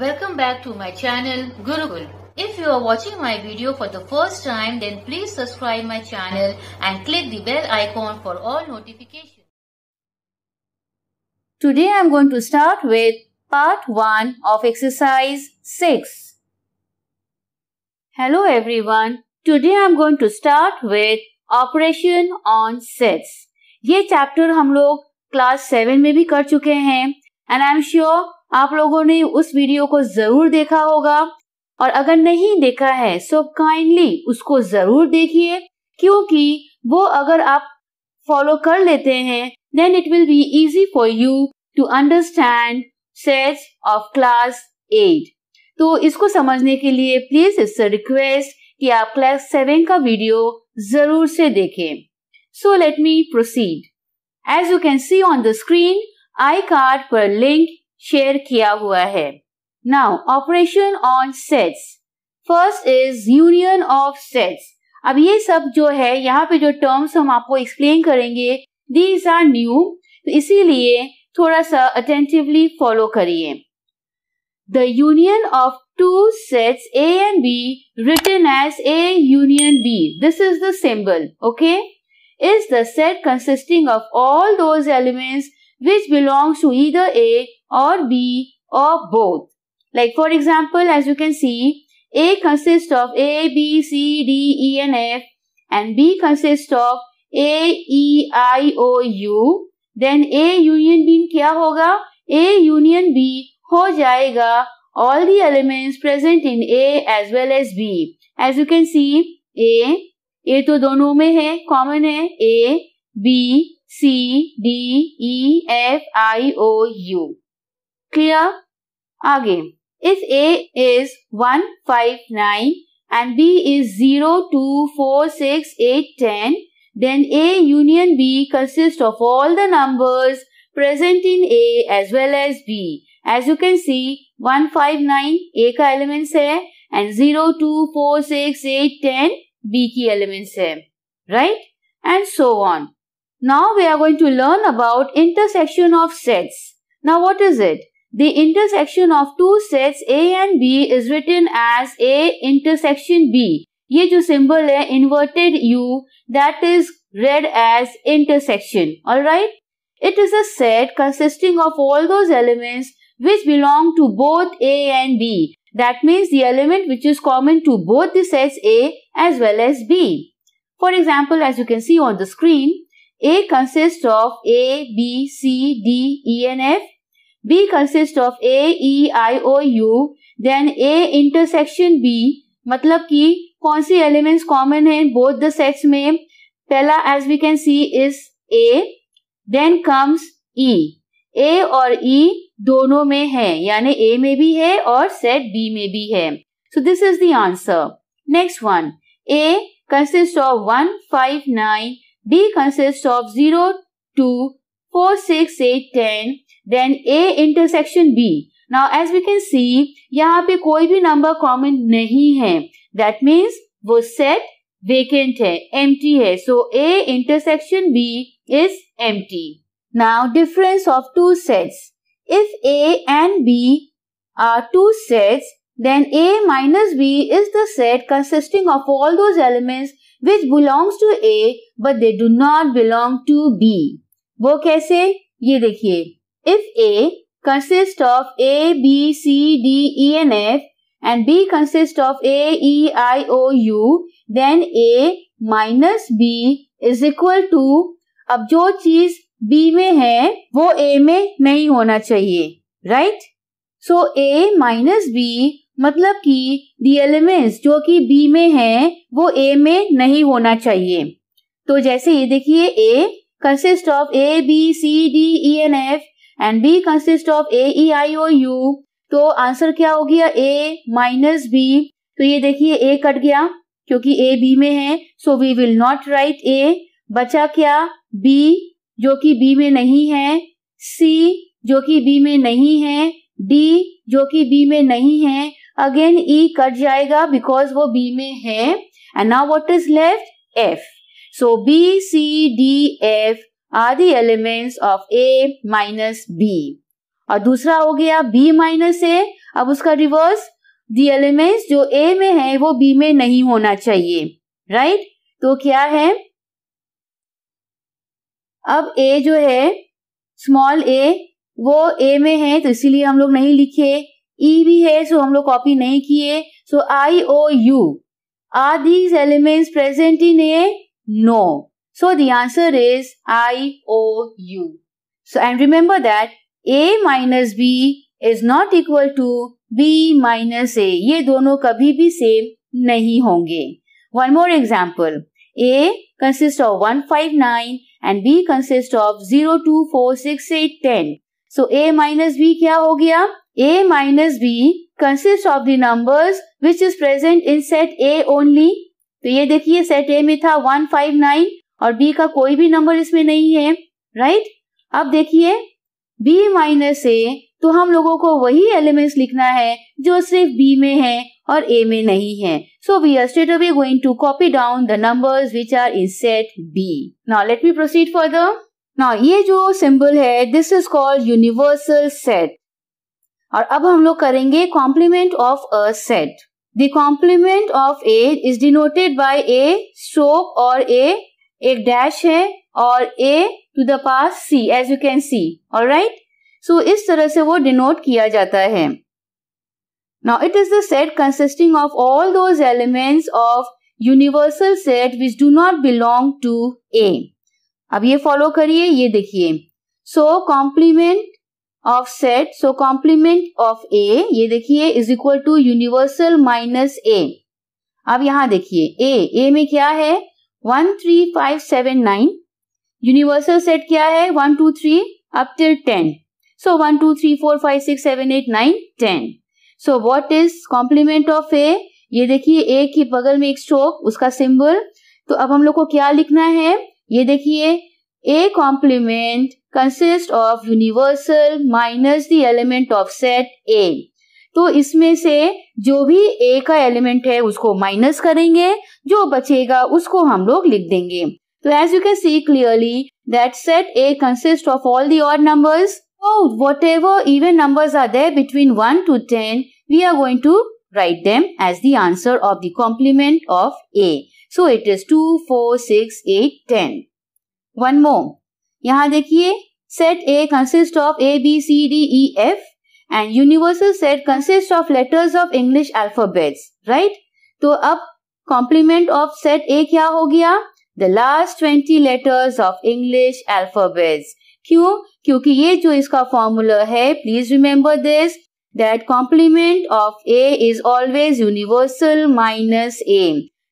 Welcome back to my channel Gurukul. If you are watching my video for the first time then please subscribe my channel and click the bell icon for all notifications. Today I am going to start with part 1 of exercise 6. Hello everyone. Today I am going to start with operation on sets. ये chapter हम लोग class seven में भी कर चुके हैं and I am sure. आप लोगों ने उस वीडियो को जरूर देखा होगा और अगर नहीं देखा है सो काइंडली उसको जरूर देखिए क्योंकि वो अगर आप फॉलो कर लेते हैं then it will be easy for you to understand sets of class eight तो इसको समझने के लिए प्लीज इट्स रिक्वेस्ट कि आप क्लास सेवन का वीडियो जरूर से देखें so let me proceed as you can see on the screen I card पर लिंक शेयर किया हुआ है now operation on sets first is union of sets अब ये सब जो है यहाँ पे जो टर्म्स हम आपको एक्सप्लेन करेंगे दीज आर न्यू तो इसीलिए थोड़ा सा अटेंटिवली फॉलो करिए the union of two sets A and B written as A union B this is the symbol okay is the set consisting of all those elements which belongs to either A or B or both. Like for example, as you can see, A consists of A, B, C, D, E and F and B consists of A, E, I, O, U. Then A union B क्या होगा? A union B हो जाएगा all the elements present in A as well as B. As you can see, A, A तो दोनों में है, common है, A, B, C, D, E, F, I, O, U. Clear? Again, if A is one five nine and B is 0, 2, 4, 6, 8, 10, then A union B consists of all the numbers present in A as well as B. As you can see, one five nine A का elements है and 0, 2, 4, 6, 8, 10 B की elements है. Right? And so on. Now we are going to learn about intersection of sets. Now what is it? The intersection of two sets A and B is written as A intersection B. ये जो symbol है inverted U that is read as intersection. Alright? It is a set consisting of all those elements which belong to both A and B. That means the element which is common to both the sets A as well as B. For example, as you can see on the screen, A consists of A, B, C, D, E and F. B consists of A, E, I, O, U. Then A intersection B मतलब कि कौन सी elements common है both the sets में पहला as we can see is A then comes E A और E e दोनों में है यानी ए में भी है और सेट बी में भी है so this is the answer next one A consist of one five nine B consists of 0, 2, 4, 6, 8, 10, then A intersection B. Now as we can see, यहाँ पे कोई भी number common नहीं है. That means वो set vacant है, empty है. So A intersection B is empty. Now difference of two sets. If A and B are two sets, then A minus B is the set consisting of all those elements which belongs to A but they do not belong to B. वो कैसे ये देखिए If A consists of A, B, C, D, E and F and B consists of A, E, I, O, U then A minus B is equal to अब जो चीज B में है वो A में नहीं होना चाहिए right? So A minus B मतलब कि एलिमेंट्स जो कि बी में है वो ए में नहीं होना चाहिए तो जैसे ये देखिए A consist of A B C D E N F and B consist of A E I O U तो आंसर क्या हो गया ए माइनस बी तो ये देखिए ए कट गया क्योंकि ए बी में है so we will not write A बचा क्या बी जो कि बी में नहीं है सी जो कि बी में नहीं है डी जो कि बी में नहीं है अगेन ई e कट जाएगा बिकॉज वो बी में है and now what is left F so B C D F are the elements of A minus B और दूसरा हो गया बी माइनस ए अब उसका रिवर्स दी एलिमेंट्स जो ए में है वो बी में नहीं होना चाहिए राइट right? तो क्या है अब ए जो है स्मॉल ए वो ए में है तो इसीलिए हम लोग नहीं लिखे ई e भी है सो हम लोग कॉपी नहीं किए so I O U are these elements present in A no so the answer is I O U so and remember that A minus B is not equal to B minus A ये दोनों कभी भी same नहीं होंगे one more example A consist of one five nine and B consist of zero two four six eight ten so A minus B क्या हो गया A minus B consists of the numbers which is present in set A only. तो ये देखिए set A में था one five nine और B का कोई भी नंबर इसमें नहीं है राइट अब देखिए बी माइनस ए तो हम लोगों को वही एलिमेंट्स लिखना है जो सिर्फ बी में है और ए में नहीं है so we are straight away going to copy down the numbers which are in set B now let me proceed further now ये जो सिंबल है this is called universal set और अब हम लोग करेंगे complement of a set the complement of A is denoted by A stroke और A एक डैश है और A to the pass C as you can see और राइट सो इस तरह से वो डिनोट किया जाता है now it is the set consisting of all those elements of universal set which do not belong to A अब ये फॉलो करिए ये देखिए so complement of set so complement of A ये देखिए is equal to universal minus A अब यहां देखिए ए ए में क्या है one three five seven nine universal set क्या है one two three up till ten so one two three four five six seven eight nine ten so what is complement of A ये देखिए ए के बगल में एक स्ट्रोक उसका symbol तो अब हम लोग को क्या लिखना है ये देखिए A complement consists of universal minus the element of set A. तो इसमें से जो भी A का एलिमेंट है उसको माइनस करेंगे जो बचेगा उसको हम लोग लिख देंगे तो as you can see clearly that set A consist of all the or numbers whatever even numbers are there between one to ten we are going to write them as the answer of the complement of A so it is two four six eight ten one more यहाँ देखिए set A consist of A B C D E F and universal set consist of letters of English alphabets right तो अब complement of set A क्या हो गया the last twenty letters of English alphabets क्यों क्योंकि ये जो इसका फॉर्मूला है please remember this that complement of A is always universal minus A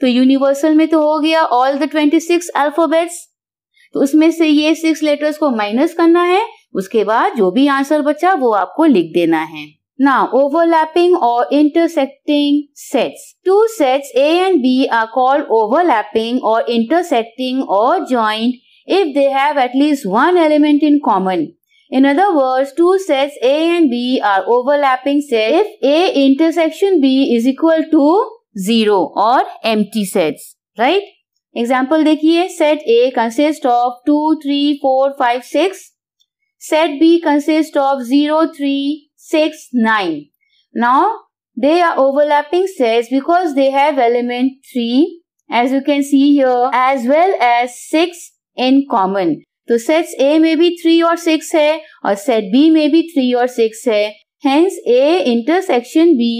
तो यूनिवर्सल में तो हो गया all the twenty six alphabets तो उसमें से ये सिक्स लेटर्स को माइनस करना है उसके बाद जो भी आंसर बचा वो आपको लिख देना है ना ओवरलैपिंग और intersecting sets two sets A and B are called overlapping और इंटरसेक्टिंग और joint if they have at least one element in common in other word two sets A and B are overlapping set if A intersection B is equal to zero और empty sets right example देखिए set A consist of two three four five six set B consist of zero three six nine now they are overlapping sets because they have element three as you can see here as well as six in common तो sets A में भी three और six है और set B में भी three और six है hence A intersection B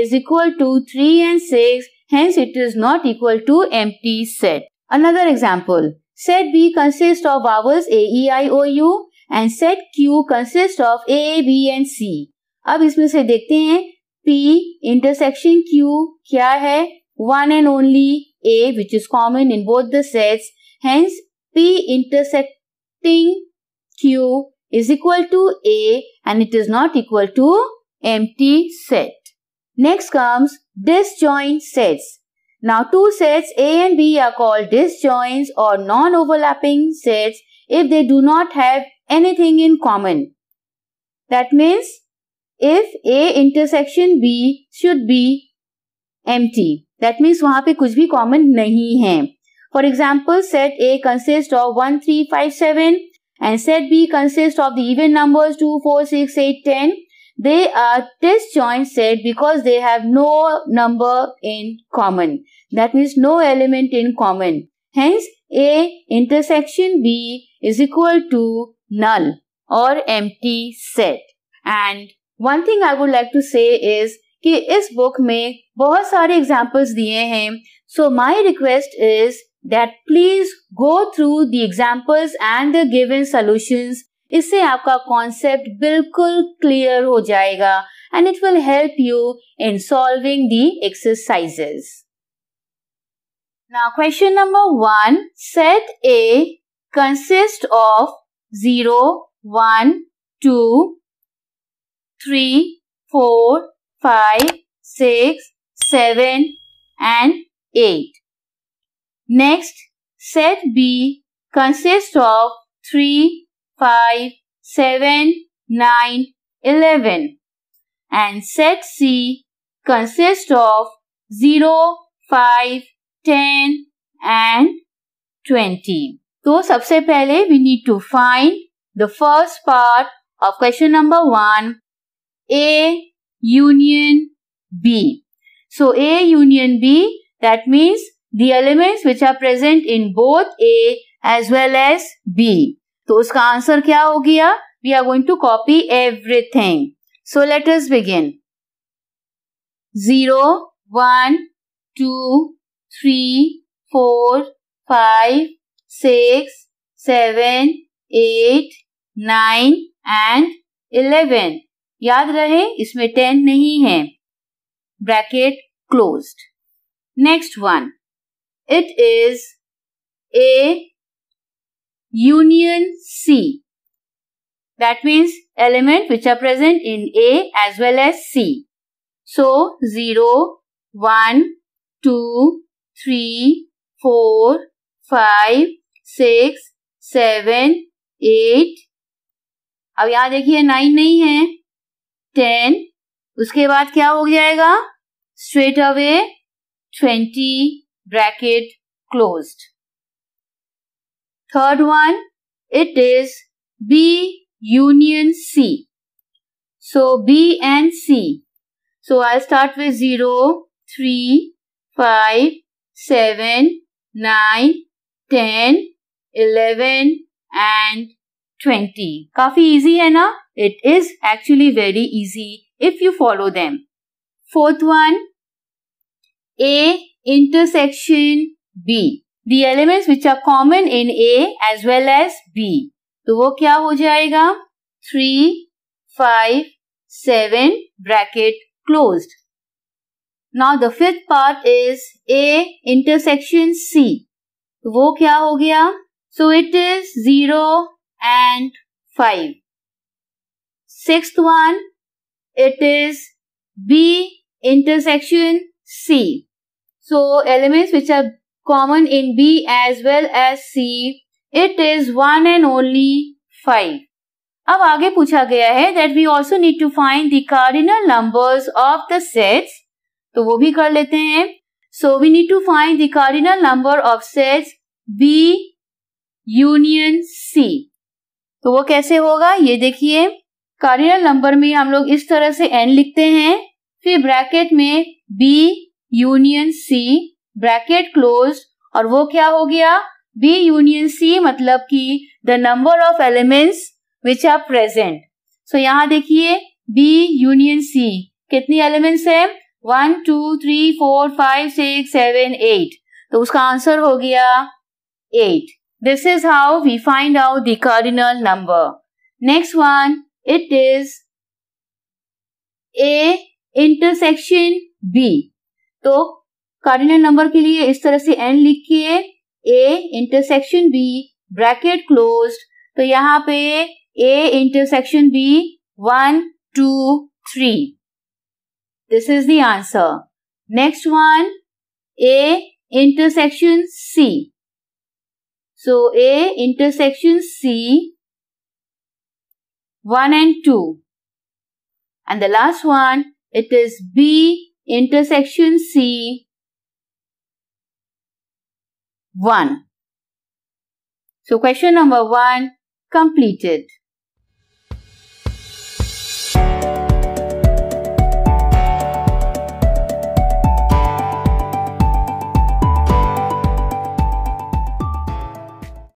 is equal to three and six Hence, it is not equal to empty set. Another example. Set B consists of vowels A, E, I, O, U and set Q consists of A, B and C. अब इसमें से देखते हैं P intersection Q क्या है One and only A which is common in both the sets. Hence, P intersecting Q is equal to A and it is not equal to empty set. Next comes disjoint sets. Now two sets A and B are called disjoints or non-overlapping sets if they do not have anything in common. That means if A intersection B should be empty. That means वहाँ पे कुछ भी common नहीं है. For example, set A consists of 1, 3, 5, 7 and set B consists of the even numbers 2, 4, 6, 8, 10 they are uh, disjoint set because they have no number in common. That means no element in common. Hence, A intersection B is equal to null or empty set. And one thing I would like to say is कि is book may बहुत सारे examples दिए हैं so my request is that please go through the examples and the given इससे आपका concept बिल्कुल clear हो जाएगा and it will help you in solving the exercises now question number one set A consist of zero one two three four five six seven and eight next set B consist of three 5, 7, 9, 11. And set C consists of 0, 5, 10 and 20. So, सबसे पहले we need to find the first part of question number 1 A union B. So A union B that means the elements which are present in both A as well as B. तो उसका answer क्या हो गया we are going to copy everything so let us begin zero one two three four five six seven eight nine and eleven याद रहे इसमें ten नहीं है bracket closed next one it is A union C. That means element which are present in A as well as C. So 0, 1, 2, 3, 4, 5, 6, 7, 8. अब यहां देखिए nine नहीं है टेन उसके बाद क्या हो जाएगा straight away twenty bracket closed Third one, it is B union C. So B and C. So I'll start with 0, 3, 5, 7, 9, 10, 11 and 20. Kafi easy hai na? It is actually very easy if you follow them. Fourth one, A intersection B the elements which are common in A as well as B. तो वो क्या हो जाएगा? 5, 7 bracket closed. Now the fifth part is A intersection C. तो वो क्या हो So it is 0 and 5. Sixth one, it is B intersection C. So elements which are common in B as well as C. It is one and only five. अब आगे पूछा गया है that we also need to find the cardinal numbers of the sets. तो वो भी कर लेते हैं. So we need to find the cardinal number of sets B union C. तो वो कैसे होगा ये देखिए कार्डिनल नंबर में हम लोग इस तरह से n लिखते हैं फिर ब्रैकेट में b union c bracket close और वो क्या हो गया बी यूनियन सी मतलब कि the number of elements which are present so यहाँ देखिए बी यूनियन सी कितनी एलिमेंट्स है one two three four five six seven eight तो उसका आंसर हो गया eight this is how we find out the cardinal number next one it is A intersection B तो cardinal number के लिए इस तरह से एन लिखिए A intersection B bracket close तो यहाँ पे A intersection B one two three this is the answer next one A intersection C so A intersection C one and two and the last one it is B intersection C 1. So question number 1 completed.